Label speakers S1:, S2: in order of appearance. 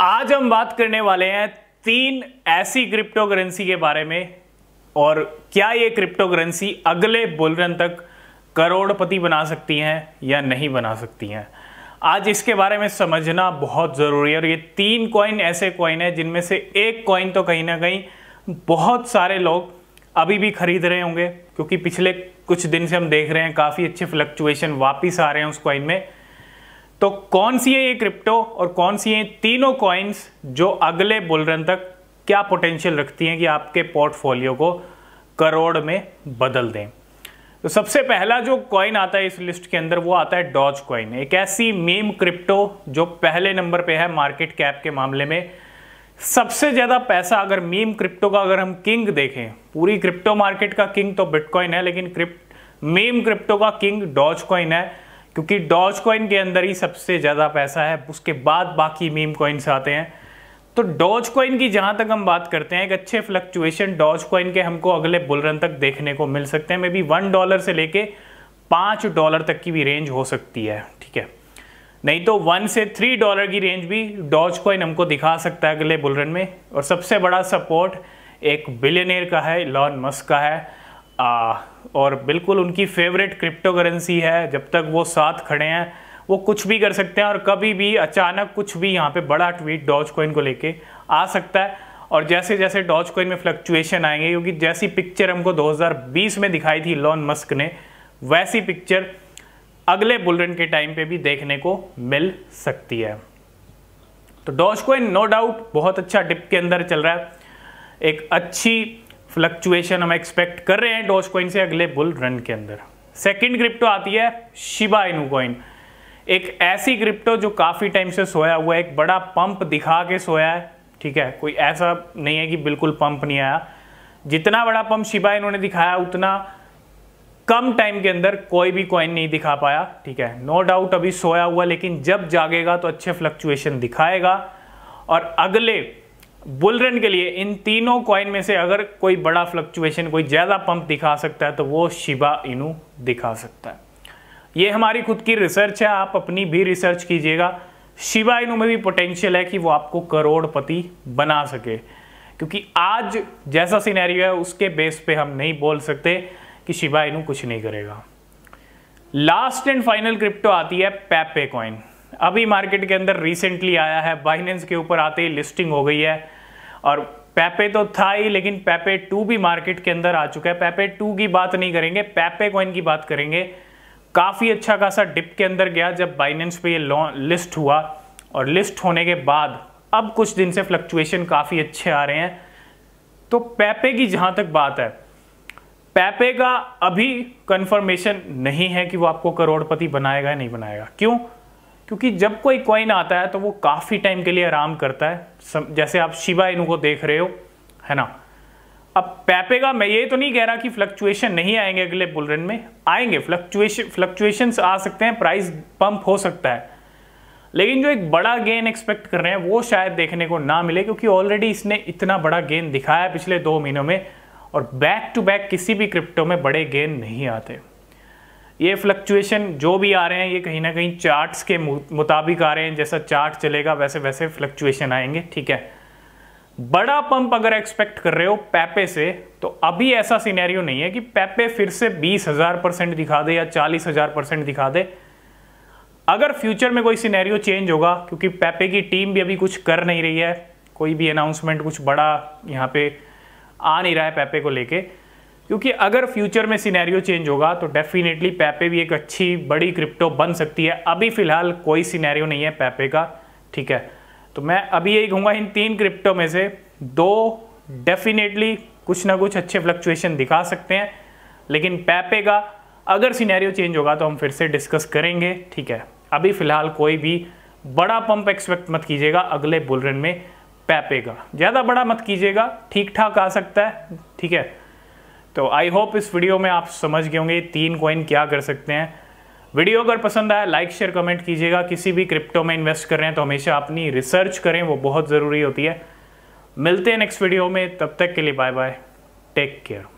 S1: आज हम बात करने वाले हैं तीन ऐसी क्रिप्टो करेंसी के बारे में और क्या ये क्रिप्टो करेंसी अगले बुलरन तक करोड़पति बना सकती हैं या नहीं बना सकती हैं आज इसके बारे में समझना बहुत ज़रूरी है और ये तीन कॉइन ऐसे कॉइन है जिनमें से एक कॉइन तो कहीं ना कहीं बहुत सारे लोग अभी भी खरीद रहे होंगे क्योंकि पिछले कुछ दिन से हम देख रहे हैं काफ़ी अच्छे फ्लक्चुएशन वापस आ रहे हैं उस कॉइन में तो कौन सी है ये क्रिप्टो और कौन सी है तीनों कॉइन्स जो अगले बुलरन तक क्या पोटेंशियल रखती हैं कि आपके पोर्टफोलियो को करोड़ में बदल दें तो सबसे पहला जो कॉइन आता है इस लिस्ट के अंदर वो आता है डॉज कॉइन एक ऐसी मेम क्रिप्टो जो पहले नंबर पे है मार्केट कैप के मामले में सबसे ज़्यादा पैसा अगर मीम क्रिप्टो का अगर हम किंग देखें पूरी क्रिप्टो मार्केट का किंग तो बिटकॉइन है लेकिन क्रिप्ट मीम क्रिप्टो का किंग डॉज कॉइन है क्योंकि डॉज कॉइन के अंदर ही सबसे ज़्यादा पैसा है उसके बाद बाकी मीम कॉइन्स आते हैं तो डॉज कॉइन की जहाँ तक हम बात करते हैं एक अच्छे फ्लक्चुएशन डॉज कॉइन के हमको अगले बुलरन तक देखने को मिल सकते हैं मे बी वन डॉलर से लेके पाँच डॉलर तक की भी रेंज हो सकती है ठीक है नहीं तो वन से थ्री डॉलर की रेंज भी डॉज कॉइन हमको दिखा सकता है अगले बुलरन में और सबसे बड़ा सपोर्ट एक बिलियनियर का है लॉन मस्क का है आ, और बिल्कुल उनकी फेवरेट क्रिप्टो करेंसी है जब तक वो साथ खड़े हैं वो कुछ भी कर सकते हैं और कभी भी अचानक कुछ भी यहाँ पे बड़ा ट्वीट डॉज कोइन को लेके आ सकता है और जैसे जैसे डॉज कोइन में फ्लक्चुएशन आएंगे क्योंकि जैसी पिक्चर हमको 2020 में दिखाई थी लॉन मस्क ने वैसी पिक्चर अगले बुलरन के टाइम पे भी देखने को मिल सकती है तो डॉज कोइन नो डाउट बहुत अच्छा डिप के अंदर चल रहा है एक अच्छी फ्लक्चुएशन हम एक्सपेक्ट कर रहे हैं डॉज कॉइन से अगले बुल रन के अंदर सेकेंड क्रिप्टो आती है शिबा इनू कॉइन एक ऐसी क्रिप्टो जो काफ़ी टाइम से सोया हुआ है एक बड़ा पंप दिखा के सोया है ठीक है कोई ऐसा नहीं है कि बिल्कुल पंप नहीं आया जितना बड़ा पंप शिबा इन्होंने दिखाया उतना कम टाइम के अंदर कोई भी कॉइन नहीं दिखा पाया ठीक है नो no डाउट अभी सोया हुआ लेकिन जब जागेगा तो अच्छे फ्लक्चुएशन दिखाएगा और अगले बुलरन के लिए इन तीनों कॉइन में से अगर कोई बड़ा फ्लक्चुएशन कोई ज़्यादा पंप दिखा सकता है तो वो शिबा इनू दिखा सकता है ये हमारी खुद की रिसर्च है आप अपनी भी रिसर्च कीजिएगा शिबा इनू में भी पोटेंशियल है कि वो आपको करोड़पति बना सके क्योंकि आज जैसा सिनेरियो है उसके बेस पे हम नहीं बोल सकते कि शिबा इनू कुछ नहीं करेगा लास्ट एंड फाइनल क्रिप्टो आती है पैपे कॉइन अभी मार्केट के अंदर रिसेंटली आया है बाइनेंस के ऊपर आते ही लिस्टिंग हो गई है और पैपे तो था ही लेकिन पैपे टू भी मार्केट के अंदर आ चुका है पैपे टू की बात नहीं करेंगे पैपे कॉइन की बात करेंगे काफ़ी अच्छा खासा डिप के अंदर गया जब बाइनेंस पे ये लिस्ट हुआ और लिस्ट होने के बाद अब कुछ दिन से फ्लक्चुएशन काफ़ी अच्छे आ रहे हैं तो पैपे की जहाँ तक बात है पैपे का अभी कंफर्मेशन नहीं है कि वो आपको करोड़पति बनाएगा या नहीं बनाएगा क्यों क्योंकि जब कोई कॉइन आता है तो वो काफ़ी टाइम के लिए आराम करता है जैसे आप शिवा इनू को देख रहे हो है ना अब पैपे का मैं ये तो नहीं कह रहा कि फ्लक्चुएशन नहीं आएंगे अगले बुलरन में आएंगे फ्लक्चुएशन फ्लक्चुएशन आ सकते हैं प्राइस पंप हो सकता है लेकिन जो एक बड़ा गेन एक्सपेक्ट कर रहे हैं वो शायद देखने को ना मिले क्योंकि ऑलरेडी इसने इतना बड़ा गेन दिखाया पिछले दो महीनों में और बैक टू बैक किसी भी क्रिप्टो में बड़े गेन नहीं आते ये फ्लक्चुएशन जो भी आ रहे हैं ये कहीं ना कहीं चार्ट्स के मुताबिक आ रहे हैं जैसा चार्ट चलेगा वैसे वैसे फ्लक्चुएशन आएंगे ठीक है बड़ा पंप अगर एक्सपेक्ट कर रहे हो पैपे से तो अभी ऐसा सिनेरियो नहीं है कि पैपे फिर से बीस हजार परसेंट दिखा दे या चालीस हजार परसेंट दिखा दे अगर फ्यूचर में कोई सिनेरियो चेंज होगा क्योंकि पैपे की टीम भी अभी कुछ कर नहीं रही है कोई भी अनाउंसमेंट कुछ बड़ा यहाँ पे आ नहीं रहा है पैपे को लेके क्योंकि अगर फ्यूचर में सिनेरियो चेंज होगा तो डेफिनेटली पैपे भी एक अच्छी बड़ी क्रिप्टो बन सकती है अभी फिलहाल कोई सिनेरियो नहीं है पैपे का ठीक है तो मैं अभी यही कहूँगा इन तीन क्रिप्टो में से दो डेफिनेटली कुछ ना कुछ अच्छे फ्लक्चुएशन दिखा सकते हैं लेकिन पैपे का अगर सिनेरियो चेंज होगा तो हम फिर से डिस्कस करेंगे ठीक है अभी फिलहाल कोई भी बड़ा पंप एक्सपेक्ट मत कीजिएगा अगले बुलरन में पैपे का ज़्यादा बड़ा मत कीजिएगा ठीक ठाक आ सकता है ठीक है तो आई होप इस वीडियो में आप समझ गए होंगे तीन कॉइन क्या कर सकते हैं वीडियो अगर पसंद आया लाइक शेयर कमेंट कीजिएगा किसी भी क्रिप्टो में इन्वेस्ट कर रहे हैं तो हमेशा अपनी रिसर्च करें वो बहुत ज़रूरी होती है मिलते हैं नेक्स्ट वीडियो में तब तक के लिए बाय बाय टेक केयर